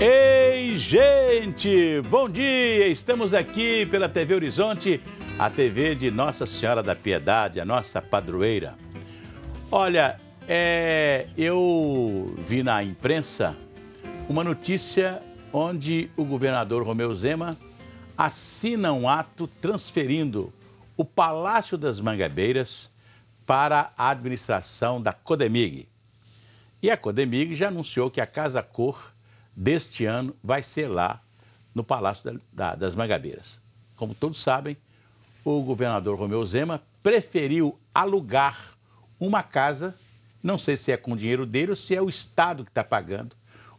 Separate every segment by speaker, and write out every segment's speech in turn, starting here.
Speaker 1: Ei, gente! Bom dia! Estamos aqui pela TV Horizonte, a TV de Nossa Senhora da Piedade, a nossa padroeira. Olha, é, eu vi na imprensa uma notícia onde o governador Romeu Zema assina um ato transferindo o Palácio das Mangabeiras para a administração da Codemig. E a Codemig já anunciou que a Casa Cor deste ano vai ser lá no Palácio da, da, das Mangabeiras. Como todos sabem, o governador Romeu Zema preferiu alugar uma casa, não sei se é com dinheiro dele ou se é o Estado que está pagando,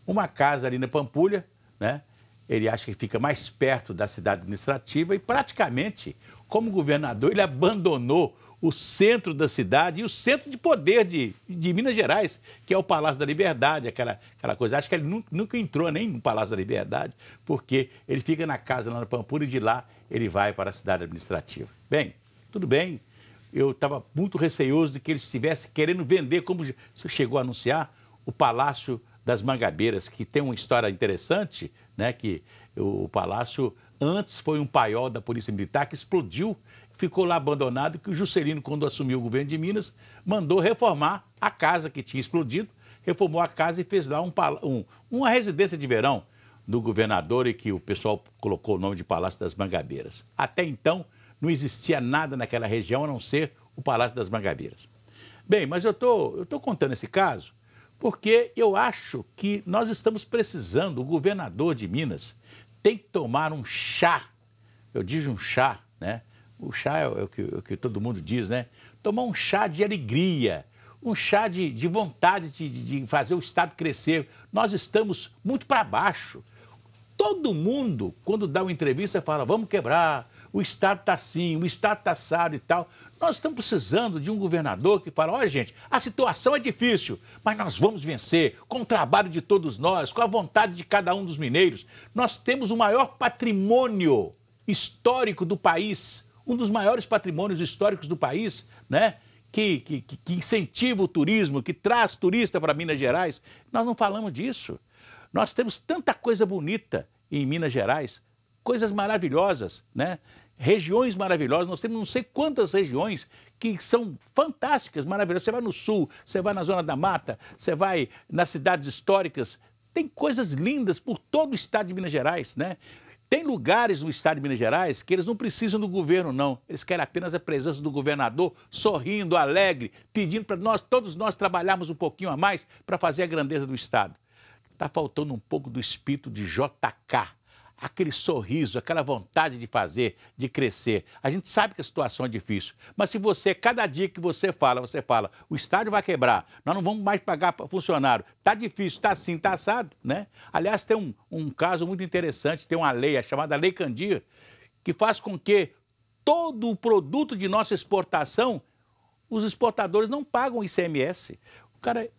Speaker 1: uma casa ali na Pampulha, né? Ele acha que fica mais perto da cidade administrativa e praticamente, como governador, ele abandonou o centro da cidade e o centro de poder de, de Minas Gerais, que é o Palácio da Liberdade, aquela, aquela coisa. Acho que ele nunca, nunca entrou nem no Palácio da Liberdade, porque ele fica na casa lá no Pampulha e de lá ele vai para a cidade administrativa. Bem, tudo bem. Eu estava muito receioso de que ele estivesse querendo vender, como chegou a anunciar, o Palácio das Mangabeiras, que tem uma história interessante, né? Que o, o Palácio Antes foi um paiol da Polícia Militar que explodiu, ficou lá abandonado, que o Juscelino, quando assumiu o governo de Minas, mandou reformar a casa que tinha explodido, reformou a casa e fez lá um, um, uma residência de verão do governador e que o pessoal colocou o nome de Palácio das Mangabeiras. Até então, não existia nada naquela região a não ser o Palácio das Mangabeiras. Bem, mas eu tô, estou tô contando esse caso porque eu acho que nós estamos precisando, o governador de Minas, tem que tomar um chá. Eu digo um chá, né? O chá é, é o, que, é o que todo mundo diz, né? Tomar um chá de alegria, um chá de, de vontade de, de fazer o Estado crescer. Nós estamos muito para baixo. Todo mundo, quando dá uma entrevista, fala: vamos quebrar, o Estado está assim, o Estado está assado e tal. Nós estamos precisando de um governador que fala: olha, gente, a situação é difícil, mas nós vamos vencer com o trabalho de todos nós, com a vontade de cada um dos mineiros. Nós temos o maior patrimônio histórico do país, um dos maiores patrimônios históricos do país, né? Que, que, que incentiva o turismo, que traz turista para Minas Gerais. Nós não falamos disso. Nós temos tanta coisa bonita em Minas Gerais coisas maravilhosas, né? Regiões maravilhosas, nós temos não sei quantas regiões que são fantásticas, maravilhosas. Você vai no sul, você vai na zona da mata, você vai nas cidades históricas, tem coisas lindas por todo o estado de Minas Gerais, né? Tem lugares no estado de Minas Gerais que eles não precisam do governo, não. Eles querem apenas a presença do governador, sorrindo, alegre, pedindo para nós, todos nós, trabalharmos um pouquinho a mais para fazer a grandeza do estado. Está faltando um pouco do espírito de JK, aquele sorriso, aquela vontade de fazer, de crescer. A gente sabe que a situação é difícil, mas se você, cada dia que você fala, você fala, o estádio vai quebrar, nós não vamos mais pagar para funcionário, tá difícil, tá assim, tá assado, né? Aliás, tem um, um caso muito interessante, tem uma lei, a chamada Lei Candir, que faz com que todo o produto de nossa exportação, os exportadores não pagam ICMS. O cara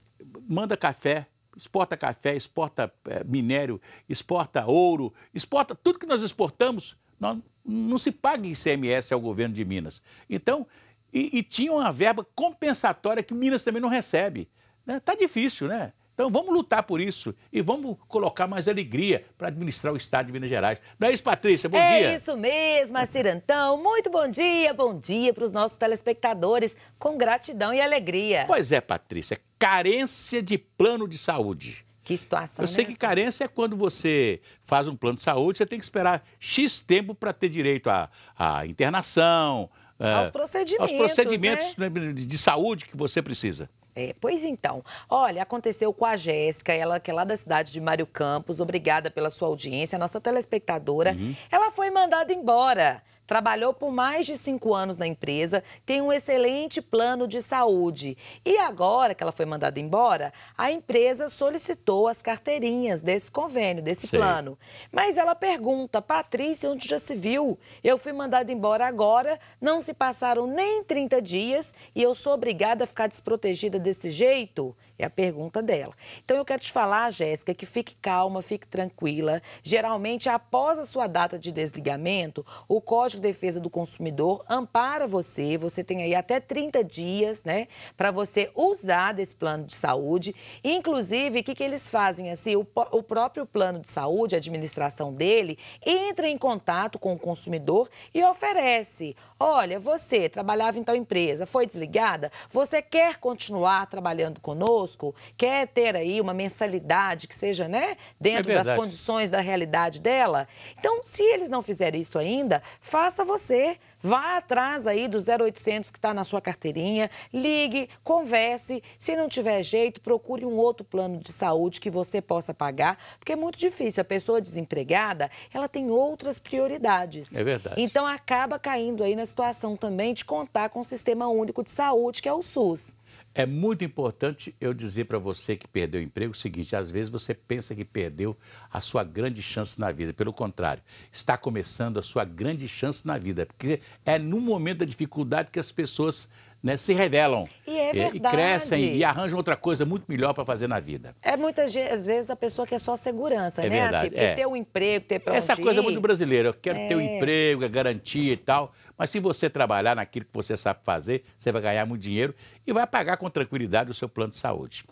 Speaker 1: manda café, exporta café, exporta eh, minério, exporta ouro, exporta tudo que nós exportamos, não, não se paga ICMS ao governo de Minas. Então, e, e tinha uma verba compensatória que Minas também não recebe. Está né? Tá difícil, né? Então vamos lutar por isso e vamos colocar mais alegria para administrar o Estado de Minas Gerais. Não é isso, Patrícia? Bom é dia. É isso
Speaker 2: mesmo, Acirantão. Muito bom dia, bom dia para os nossos telespectadores, com gratidão e alegria. Pois
Speaker 1: é, Patrícia, carência de plano de saúde. Que situação. Eu sei nessa? É que carência é quando você faz um plano de saúde, você tem que esperar X tempo para ter direito à, à internação, aos procedimentos, eh, aos procedimentos né? de saúde que você precisa.
Speaker 2: É, pois então, olha, aconteceu com a Jéssica, ela que é lá da cidade de Mário Campos, obrigada pela sua audiência, nossa telespectadora. Uhum. Ela foi mandada embora. Trabalhou por mais de cinco anos na empresa, tem um excelente plano de saúde. E agora que ela foi mandada embora, a empresa solicitou as carteirinhas desse convênio, desse Sim. plano. Mas ela pergunta, Patrícia, onde já se viu? Eu fui mandada embora agora, não se passaram nem 30 dias e eu sou obrigada a ficar desprotegida desse jeito? É a pergunta dela. Então eu quero te falar, Jéssica, que fique calma, fique tranquila. Geralmente, após a sua data de desligamento, o Código de Defesa do Consumidor ampara você. Você tem aí até 30 dias, né, para você usar desse plano de saúde. Inclusive, o que, que eles fazem? Assim, o, o próprio plano de saúde, a administração dele, entra em contato com o consumidor e oferece: olha, você trabalhava em tal empresa, foi desligada, você quer continuar trabalhando conosco? conosco, quer ter aí uma mensalidade que seja, né, é dentro é das condições da realidade dela. Então, se eles não fizerem isso ainda, faça você. Vá atrás aí do 0800 que está na sua carteirinha, ligue, converse. Se não tiver jeito, procure um outro plano de saúde que você possa pagar, porque é muito difícil. A pessoa desempregada, ela tem outras prioridades. É verdade. Então acaba caindo aí na situação também de contar com o Sistema Único de Saúde, que é o SUS.
Speaker 1: É muito importante eu dizer para você que perdeu o emprego o seguinte: às vezes você pensa que perdeu a sua grande chance na vida. Pelo contrário, está começando a sua grande chance na vida. Porque é no momento da dificuldade que as pessoas né, se revelam e, é e, crescem e arranjam outra coisa muito melhor para fazer na vida.
Speaker 2: É muitas vezes a pessoa quer só segurança, é né? Assim, verdade, assim, é. ter um emprego, ter pra Essa coisa é muito
Speaker 1: brasileira. Eu quero é. ter um é. emprego, a é garantia e tal. Mas se você trabalhar naquilo que você sabe fazer, você vai ganhar muito dinheiro e vai pagar com tranquilidade o seu plano de saúde.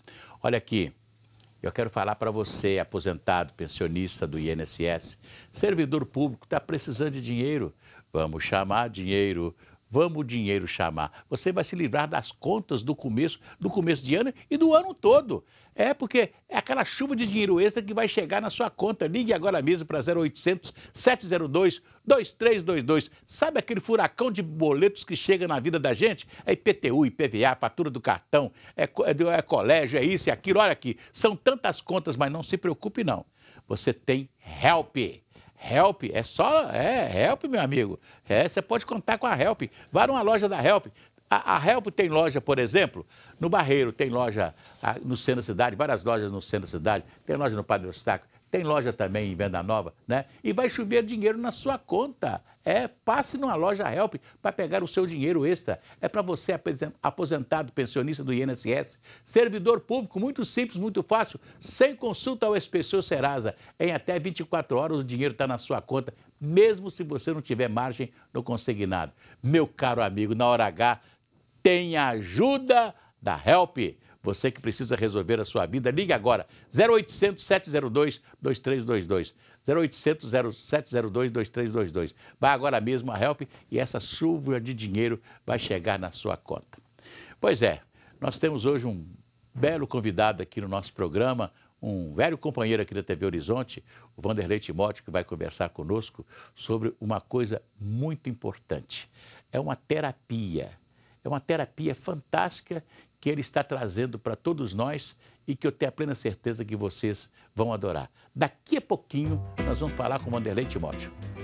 Speaker 1: Olha aqui, eu quero falar para você, aposentado, pensionista do INSS, servidor público, está precisando de dinheiro. Vamos chamar dinheiro Vamos o dinheiro chamar. Você vai se livrar das contas do começo, do começo de ano e do ano todo. É porque é aquela chuva de dinheiro extra que vai chegar na sua conta. Ligue agora mesmo para 0800 702 2322. Sabe aquele furacão de boletos que chega na vida da gente? É IPTU, IPVA, fatura do cartão, é, é, é colégio, é isso, é aquilo. Olha aqui, são tantas contas, mas não se preocupe não. Você tem help. Help, é só, é, Help, meu amigo. É, você pode contar com a Help. Vá numa loja da Help. A, a Help tem loja, por exemplo, no Barreiro, tem loja a, no centro da cidade, várias lojas no centro da cidade, tem loja no Padre Eustáquio, tem loja também em Venda Nova, né? E vai chover dinheiro na sua conta. É, passe numa loja Help para pegar o seu dinheiro extra. É para você, aposentado, pensionista do INSS, servidor público, muito simples, muito fácil, sem consulta ao SPC ou Serasa. Em até 24 horas o dinheiro está na sua conta, mesmo se você não tiver margem no consignado. Meu caro amigo, na hora H, tem ajuda da Help. Você que precisa resolver a sua vida, ligue agora. 0800 702 2322. 0800 702 2322. Vai agora mesmo a Help e essa chuva de dinheiro vai chegar na sua conta. Pois é, nós temos hoje um belo convidado aqui no nosso programa, um velho companheiro aqui da TV Horizonte, o Vanderlei Timóteo, que vai conversar conosco sobre uma coisa muito importante. É uma terapia. É uma terapia fantástica que Ele está trazendo para todos nós e que eu tenho a plena certeza que vocês vão adorar. Daqui a pouquinho nós vamos falar com o Wanderlei Timóteo.